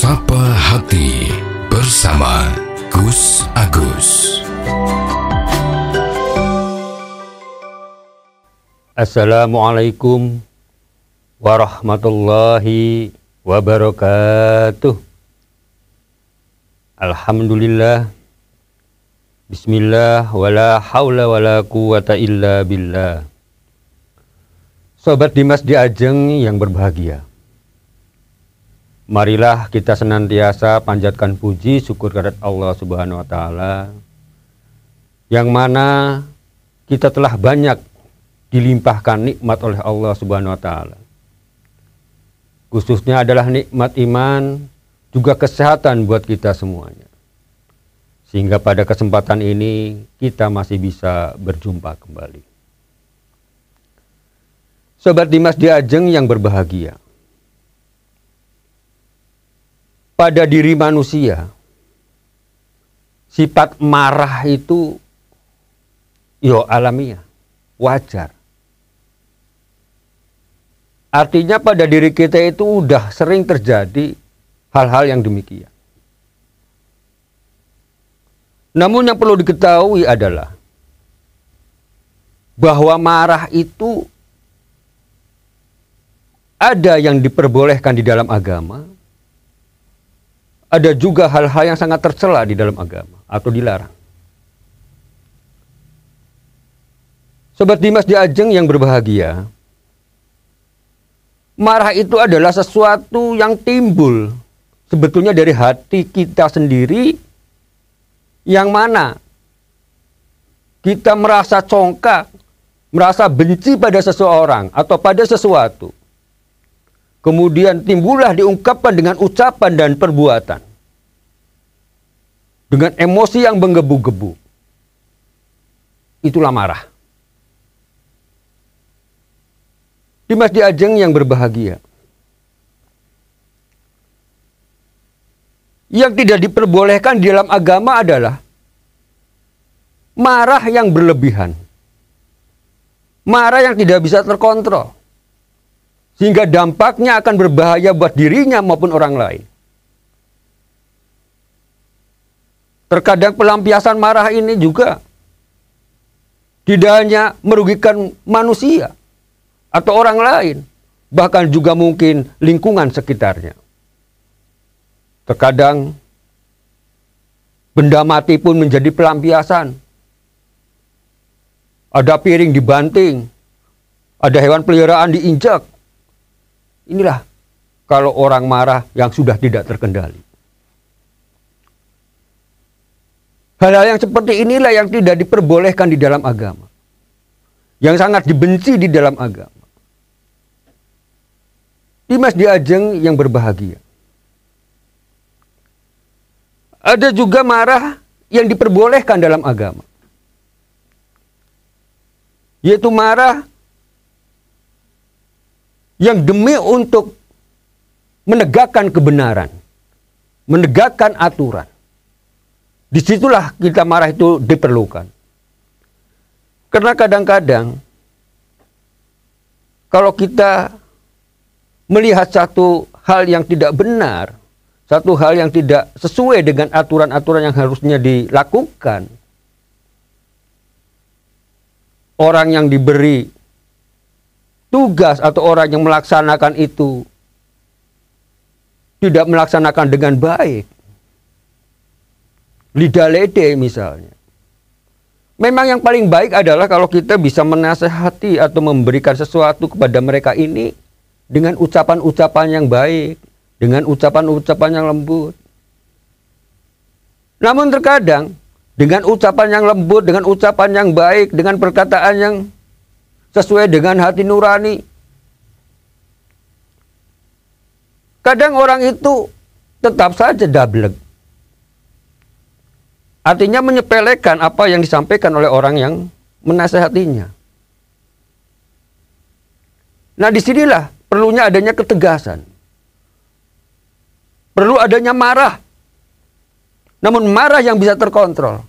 Sapa Hati bersama Gus Agus. Assalamualaikum warahmatullahi wabarakatuh. Alhamdulillah. Bismillah wala haula wala quwata illa billah. Sobat Dimas Diajeng yang berbahagia. Marilah kita senantiasa panjatkan puji syukur kepada Allah Subhanahu wa taala yang mana kita telah banyak dilimpahkan nikmat oleh Allah Subhanahu wa taala. Khususnya adalah nikmat iman juga kesehatan buat kita semuanya. Sehingga pada kesempatan ini kita masih bisa berjumpa kembali. Sobat Dimas Diajeng yang berbahagia. pada diri manusia sifat marah itu yo ya alamiah, wajar. Artinya pada diri kita itu udah sering terjadi hal-hal yang demikian. Namun yang perlu diketahui adalah bahwa marah itu ada yang diperbolehkan di dalam agama, ada juga hal-hal yang sangat tercela di dalam agama atau dilarang. Sobat Dimas di Ajeng yang berbahagia, marah itu adalah sesuatu yang timbul sebetulnya dari hati kita sendiri yang mana kita merasa congkak, merasa benci pada seseorang atau pada sesuatu. Kemudian timbullah diungkapkan dengan ucapan dan perbuatan. Dengan emosi yang menggebu-gebu. Itulah marah. Dimas Diajeng yang berbahagia. Yang tidak diperbolehkan di dalam agama adalah marah yang berlebihan. Marah yang tidak bisa terkontrol. Hingga dampaknya akan berbahaya buat dirinya maupun orang lain. Terkadang pelampiasan marah ini juga tidak hanya merugikan manusia atau orang lain, bahkan juga mungkin lingkungan sekitarnya. Terkadang benda mati pun menjadi pelampiasan. Ada piring dibanting, ada hewan peliharaan diinjak, Inilah kalau orang marah yang sudah tidak terkendali. Hal-hal yang seperti inilah yang tidak diperbolehkan di dalam agama. Yang sangat dibenci di dalam agama. Dimas Diajeng yang berbahagia. Ada juga marah yang diperbolehkan dalam agama. Yaitu marah yang demi untuk menegakkan kebenaran, menegakkan aturan. Disitulah kita marah itu diperlukan. Karena kadang-kadang kalau kita melihat satu hal yang tidak benar, satu hal yang tidak sesuai dengan aturan-aturan yang harusnya dilakukan, orang yang diberi tugas atau orang yang melaksanakan itu tidak melaksanakan dengan baik. Lidah lede misalnya. Memang yang paling baik adalah kalau kita bisa menasehati atau memberikan sesuatu kepada mereka ini dengan ucapan-ucapan yang baik, dengan ucapan-ucapan yang lembut. Namun terkadang dengan ucapan yang lembut, dengan ucapan yang baik, dengan perkataan yang sesuai dengan hati nurani. Kadang orang itu tetap saja double. Artinya menyepelekan apa yang disampaikan oleh orang yang menasehatinya. Nah disinilah perlunya adanya ketegasan. Perlu adanya marah. Namun marah yang bisa terkontrol.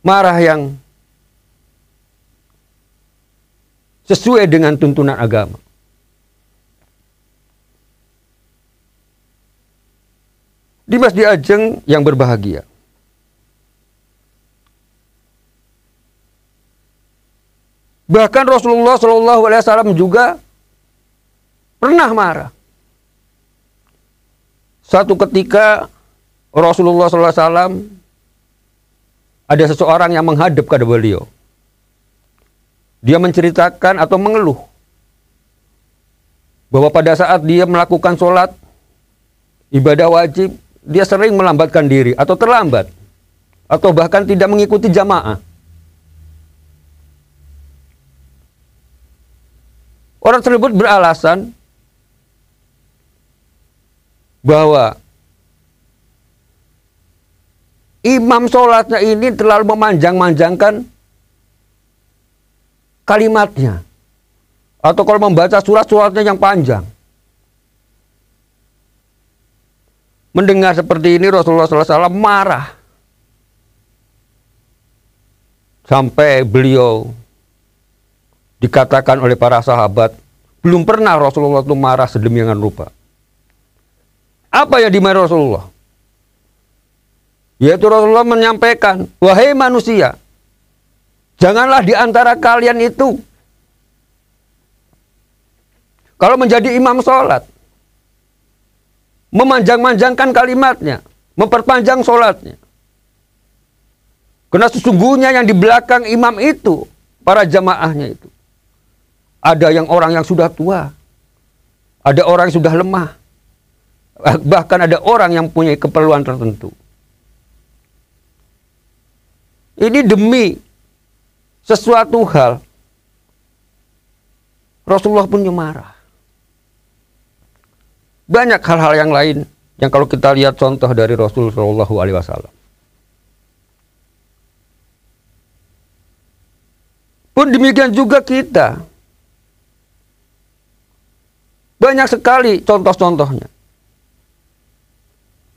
Marah yang sesuai dengan tuntunan agama. Dimas Diajeng yang berbahagia. Bahkan Rasulullah saw juga pernah marah. Satu ketika Rasulullah saw ada seseorang yang menghadap kepada beliau dia menceritakan atau mengeluh bahwa pada saat dia melakukan sholat ibadah wajib dia sering melambatkan diri atau terlambat atau bahkan tidak mengikuti jamaah orang tersebut beralasan bahwa imam sholatnya ini terlalu memanjang-manjangkan kalimatnya. Atau kalau membaca surat-suratnya yang panjang. Mendengar seperti ini Rasulullah SAW marah. Sampai beliau dikatakan oleh para sahabat, belum pernah Rasulullah itu marah sedemikian rupa. Apa yang dimarahi Rasulullah? Yaitu Rasulullah menyampaikan, wahai manusia, Janganlah di antara kalian itu kalau menjadi imam sholat, memanjang-manjangkan kalimatnya, memperpanjang sholatnya. Karena sesungguhnya yang di belakang imam itu, para jamaahnya itu, ada yang orang yang sudah tua, ada orang yang sudah lemah, bahkan ada orang yang punya keperluan tertentu. Ini demi sesuatu hal, Rasulullah pun marah. Banyak hal-hal yang lain yang kalau kita lihat contoh dari Rasulullah Shallallahu Alaihi Wasallam. Pun demikian juga kita. Banyak sekali contoh-contohnya.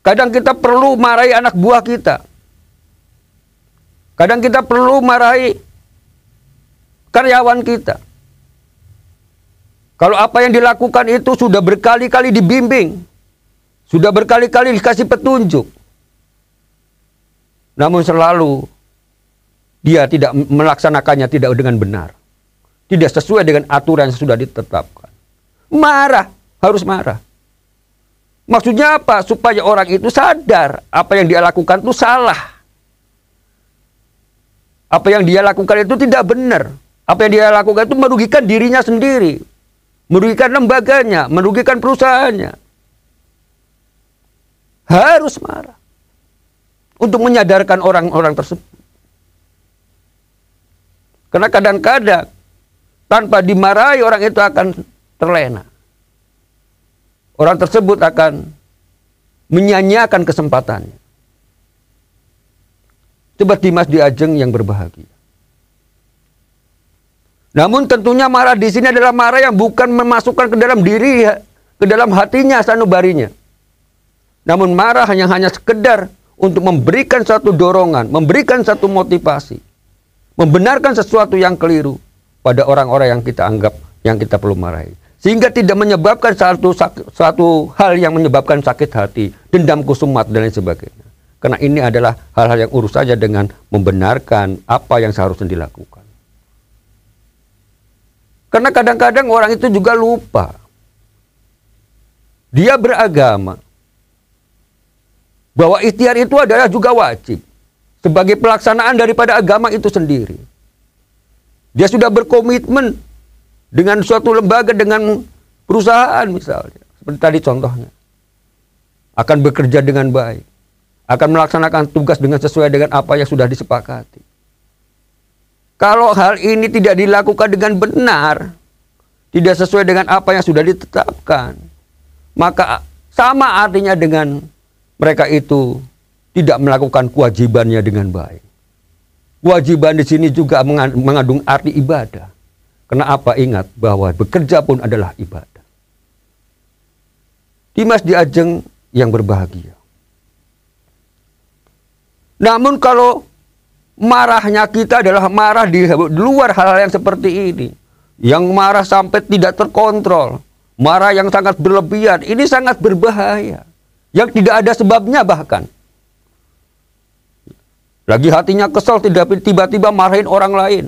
Kadang kita perlu marahi anak buah kita. Kadang kita perlu marahi karyawan kita. Kalau apa yang dilakukan itu sudah berkali-kali dibimbing, sudah berkali-kali dikasih petunjuk. Namun selalu dia tidak melaksanakannya tidak dengan benar. Tidak sesuai dengan aturan yang sudah ditetapkan. Marah, harus marah. Maksudnya apa? Supaya orang itu sadar apa yang dia lakukan itu salah. Apa yang dia lakukan itu tidak benar. Apa yang dia lakukan itu merugikan dirinya sendiri, merugikan lembaganya, merugikan perusahaannya. Harus marah untuk menyadarkan orang-orang tersebut. Karena kadang-kadang tanpa dimarahi orang itu akan terlena. Orang tersebut akan menyanyiakan kesempatannya. Coba Dimas Diajeng yang berbahagia. Namun tentunya marah di sini adalah marah yang bukan memasukkan ke dalam diri, ke dalam hatinya, sanubarinya. Namun marah yang hanya sekedar untuk memberikan satu dorongan, memberikan satu motivasi, membenarkan sesuatu yang keliru pada orang-orang yang kita anggap yang kita perlu marahi. Sehingga tidak menyebabkan satu, satu hal yang menyebabkan sakit hati, dendam kusumat, dan lain sebagainya. Karena ini adalah hal-hal yang urus saja dengan membenarkan apa yang seharusnya dilakukan. Karena kadang-kadang orang itu juga lupa. Dia beragama. Bahwa ikhtiar itu adalah juga wajib. Sebagai pelaksanaan daripada agama itu sendiri. Dia sudah berkomitmen dengan suatu lembaga, dengan perusahaan misalnya. Seperti tadi contohnya. Akan bekerja dengan baik. Akan melaksanakan tugas dengan sesuai dengan apa yang sudah disepakati. Kalau hal ini tidak dilakukan dengan benar, tidak sesuai dengan apa yang sudah ditetapkan, maka sama artinya dengan mereka itu tidak melakukan kewajibannya dengan baik. Kewajiban di sini juga mengandung arti ibadah. apa ingat bahwa bekerja pun adalah ibadah. Dimas Diajeng yang berbahagia. Namun kalau Marahnya kita adalah marah di luar hal-hal yang seperti ini. Yang marah sampai tidak terkontrol. Marah yang sangat berlebihan. Ini sangat berbahaya. Yang tidak ada sebabnya bahkan. Lagi hatinya kesel tiba-tiba marahin orang lain.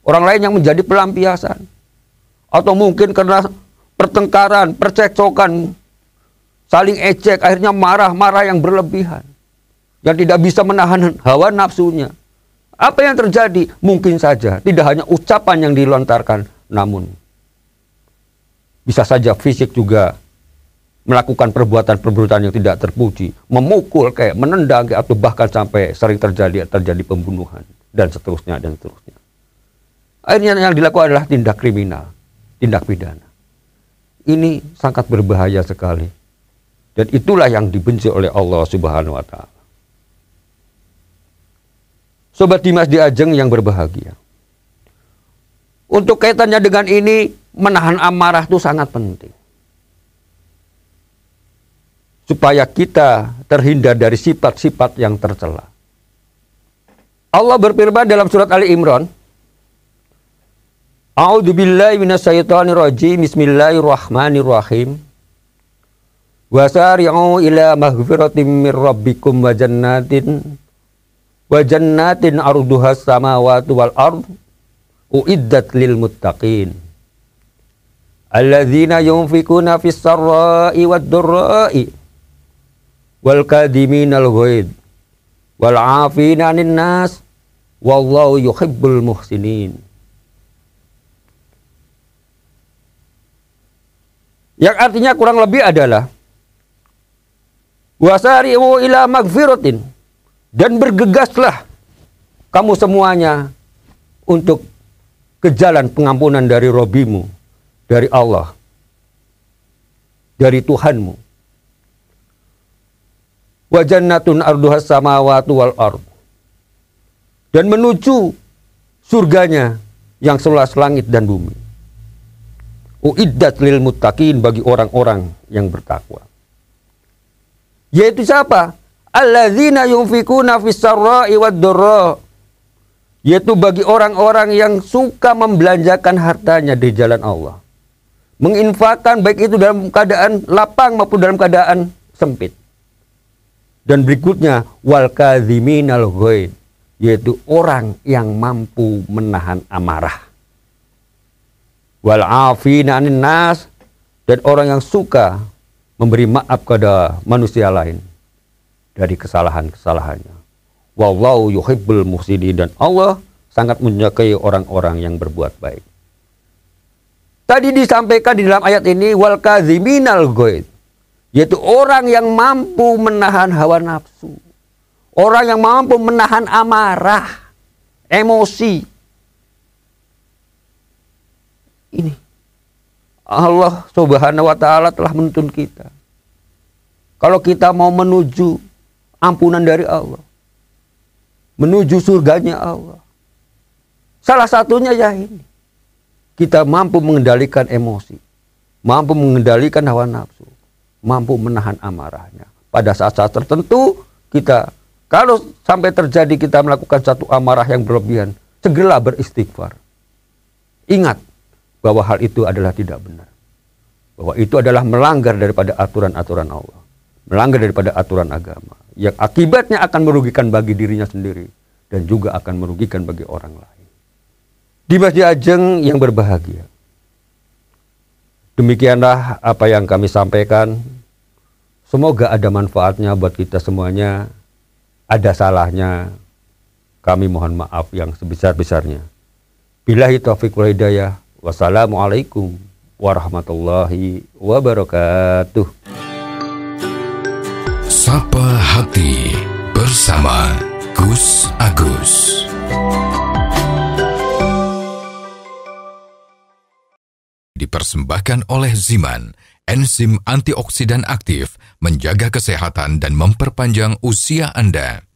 Orang lain yang menjadi pelampiasan. Atau mungkin karena pertengkaran, percekcokan, saling ecek, akhirnya marah-marah yang berlebihan. Yang tidak bisa menahan hawa nafsunya. Apa yang terjadi? Mungkin saja tidak hanya ucapan yang dilontarkan, namun bisa saja fisik juga melakukan perbuatan-perbuatan yang tidak terpuji, memukul kayak menendang kayak, atau bahkan sampai sering terjadi terjadi pembunuhan dan seterusnya dan seterusnya. Akhirnya yang dilakukan adalah tindak kriminal, tindak pidana. Ini sangat berbahaya sekali. Dan itulah yang dibenci oleh Allah Subhanahu wa taala. Sobat Dimas Diajeng yang berbahagia. Untuk kaitannya dengan ini, menahan amarah itu sangat penting. Supaya kita terhindar dari sifat-sifat yang tercela. Allah berfirman dalam surat Ali Imran, A'udzu billahi minasyaitonir rajim. Bismillahirrahmanirrahim. Wasari'u ila maghfiratin min rabbikum wa jannatin wa jannatin arduhas samawati wal ard uiddat lil muttaqin alladzina yunfikuna fis sarai wad durai wal kadimina al ghaid wal afina 'anil nas wallahu yuhibbul muhsinin yang artinya kurang lebih adalah wasari'u ila magfiratin dan bergegaslah kamu semuanya untuk ke jalan pengampunan dari Robimu, dari Allah, dari Tuhanmu. Wa jannatun arduhas samawati wal ard. Dan menuju surganya yang seluas langit dan bumi. Uiddat lil mutakin bagi orang-orang yang bertakwa. Yaitu siapa? alladzina yunfikuna fis waddurra yaitu bagi orang-orang yang suka membelanjakan hartanya di jalan Allah. Menginfakkan baik itu dalam keadaan lapang maupun dalam keadaan sempit. Dan berikutnya wal kaziminal ghaid yaitu orang yang mampu menahan amarah. Wal afina nas dan orang yang suka memberi maaf kepada manusia lain dari kesalahan-kesalahannya. Wallahu yuhibbul muhsini dan Allah sangat menyukai orang-orang yang berbuat baik. Tadi disampaikan di dalam ayat ini wal kadziminal ghaiz yaitu orang yang mampu menahan hawa nafsu. Orang yang mampu menahan amarah, emosi. Ini Allah Subhanahu wa taala telah menuntun kita. Kalau kita mau menuju ampunan dari Allah. Menuju surganya Allah. Salah satunya ya ini. Kita mampu mengendalikan emosi. Mampu mengendalikan hawa nafsu. Mampu menahan amarahnya. Pada saat-saat tertentu kita kalau sampai terjadi kita melakukan satu amarah yang berlebihan, segera beristighfar. Ingat bahwa hal itu adalah tidak benar. Bahwa itu adalah melanggar daripada aturan-aturan Allah melanggar daripada aturan agama yang akibatnya akan merugikan bagi dirinya sendiri dan juga akan merugikan bagi orang lain. Di Masjid Ajeng yang berbahagia. Demikianlah apa yang kami sampaikan. Semoga ada manfaatnya buat kita semuanya. Ada salahnya. Kami mohon maaf yang sebesar-besarnya. Bilahi taufiq wal hidayah. Wassalamualaikum warahmatullahi wabarakatuh. Sapa Hati bersama Gus Agus. Dipersembahkan oleh Ziman, enzim antioksidan aktif menjaga kesehatan dan memperpanjang usia Anda.